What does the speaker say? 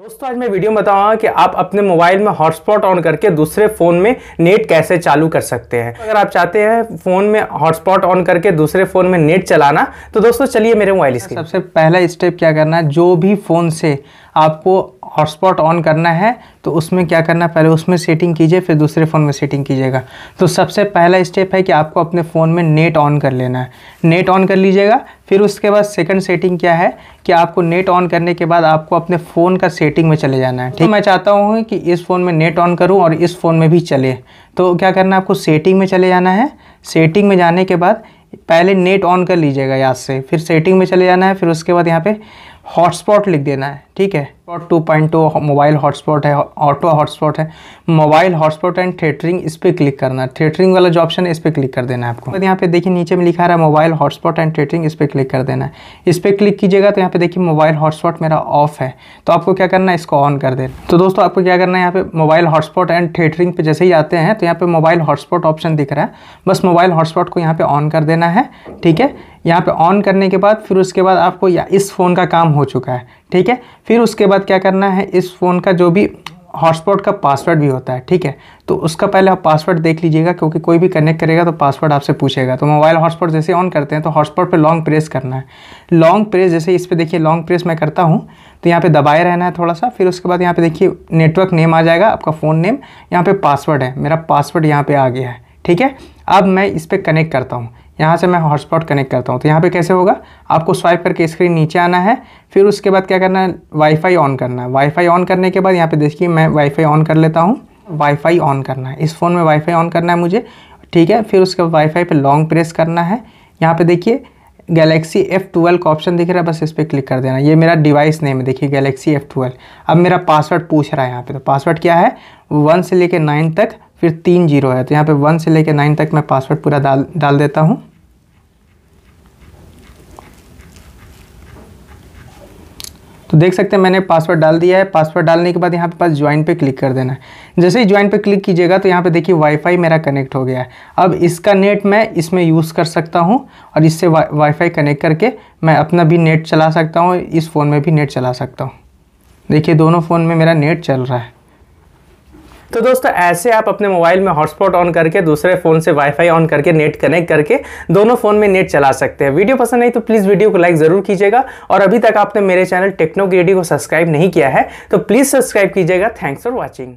दोस्तों आज मैं वीडियो में बताऊंगा कि आप अपने मोबाइल में हॉटस्पॉट ऑन करके दूसरे फ़ोन में नेट कैसे चालू कर सकते हैं अगर आप चाहते हैं फ़ोन में हॉटस्पॉट ऑन करके दूसरे फ़ोन में नेट चलाना तो दोस्तों चलिए मेरे मोबाइल इसके सबसे पहला स्टेप क्या करना है जो भी फ़ोन से आपको हॉटस्पॉट ऑन करना है तो उसमें क्या करना पहले उसमें सेटिंग कीजिए फिर दूसरे फ़ोन में सेटिंग कीजिएगा तो सबसे पहला स्टेप है कि आपको अपने फ़ोन में नेट ऑन कर लेना है नेट ऑन कर लीजिएगा फिर उसके बाद सेकंड सेटिंग क्या है कि आपको नेट ऑन करने के बाद आपको अपने फ़ोन का सेटिंग में चले जाना है ठीक तो मैं चाहता हूँ कि इस फ़ोन में नेट ऑन करूँ और इस फ़ोन में भी चले तो क्या करना है आपको सेटिंग में चले जाना है सेटिंग में जाने के बाद पहले नेट ऑन कर लीजिएगा याद से फिर सेटिंग में चले जाना है फिर उसके बाद यहाँ पर हॉटस्पॉट लिख देना है ठीक है और टू मोबाइल हॉटस्पॉट है ऑटो हॉटस्पॉट है मोबाइल हॉटस्पॉट एंड थिएटरिंग इस पर क्लिक करना है थिएटरिंग वाला जो ऑप्शन है इस पर क्लिक कर देना है आपको यहाँ पे देखिए नीचे में लिखा रहा है मोबाइल हॉटस्पॉट एंड थिएटरिंग इस पर क्लिक कर देना है इस पर क्लिक कीजिएगा तो यहाँ पे देखिए मोबाइल हॉटस्पॉट मेरा ऑफ है तो आपको क्या करना है इसको ऑन कर देना तो दोस्तों आपको क्या करना है यहाँ पे मोबाइल हॉटस्पॉट एंड थिएटरिंग पे जैसे ही आते हैं तो यहाँ पे मोबाइल हॉटस्पॉट ऑप्शन दिख रहा है बस मोबाइल हॉटस्पॉट को यहाँ पे ऑन कर देना है ठीक है यहाँ पे ऑन करने के बाद फिर उसके बाद आपको इस फ़ोन का काम हो चुका है ठीक है फिर उसके बाद क्या करना है इस फ़ोन का जो भी हॉटस्पॉट का पासवर्ड भी होता है ठीक है तो उसका पहले आप पासवर्ड देख लीजिएगा क्योंकि कोई भी कनेक्ट करेगा तो पासवर्ड आपसे पूछेगा तो मोबाइल हॉटस्पॉट जैसे ऑन करते हैं तो हॉटस्पॉट पे लॉन्ग प्रेस करना है लॉन्ग प्रेस जैसे इस पर देखिए लॉन्ग प्रेस मैं करता हूँ तो यहाँ पे दबाए रहना है थोड़ा सा फिर उसके बाद यहाँ पर देखिए नेटवर्क नेम आ जाएगा आपका फ़ोन नेम यहाँ पर पासवर्ड है मेरा पासवर्ड यहाँ पर आ गया है ठीक है अब मैं इस पर कनेक्ट करता हूँ यहाँ से मैं हॉटस्पॉट कनेक्ट करता हूँ तो यहाँ पे कैसे होगा आपको स्वाइप करके स्क्रीन नीचे आना है फिर उसके बाद क्या करना है वाईफाई ऑन करना है वाईफाई ऑन करने के बाद यहाँ पे देखिए मैं वाईफाई ऑन कर लेता हूँ वाईफाई ऑन करना है इस फ़ोन में वाईफाई ऑन करना है मुझे ठीक है फिर उसके बाद वाईफाई पर लॉन्ग प्रेस करना है यहाँ पर देखिए गैलेक्सी एफ़ ट्वेल्व का ऑप्शन दिख रहा है बस इस पर क्लिक कर देना ये मेरा डिवाइस नेम है देखिए गैलेक्सी एफ़ ट्वेल्व अब मेरा पासवर्ड पूछ रहा है यहाँ पे तो पासवर्ड क्या है वन से लेकर नाइन तक फिर तीन जीरो है तो यहाँ पे वन से लेकर नाइन तक मैं पासवर्ड पूरा डाल डाल देता हूँ तो देख सकते हैं मैंने पासवर्ड डाल दिया है पासवर्ड डालने के बाद यहाँ पे पास ज्वाइन पे क्लिक कर देना है जैसे ही ज्वाइन पे क्लिक कीजिएगा तो यहाँ पे देखिए वाईफाई मेरा कनेक्ट हो गया है अब इसका नेट मैं इसमें यूज़ कर सकता हूँ और इससे वा, वाईफाई कनेक्ट करके मैं अपना भी नेट चला सकता हूँ इस फ़ोन में भी नेट चला सकता हूँ देखिए दोनों फ़ोन में मेरा नेट चल रहा है तो दोस्तों ऐसे आप अपने मोबाइल में हॉटस्पॉट ऑन करके दूसरे फ़ोन से वाईफाई ऑन करके नेट कनेक्ट करके दोनों फ़ोन में नेट चला सकते हैं वीडियो पसंद आई तो प्लीज़ वीडियो को लाइक ज़रूर कीजिएगा और अभी तक आपने मेरे चैनल टेक्नो को सब्सक्राइब नहीं किया है तो प्लीज़ सब्सक्राइब कीजिएगा थैंक्स फॉर वॉचिंग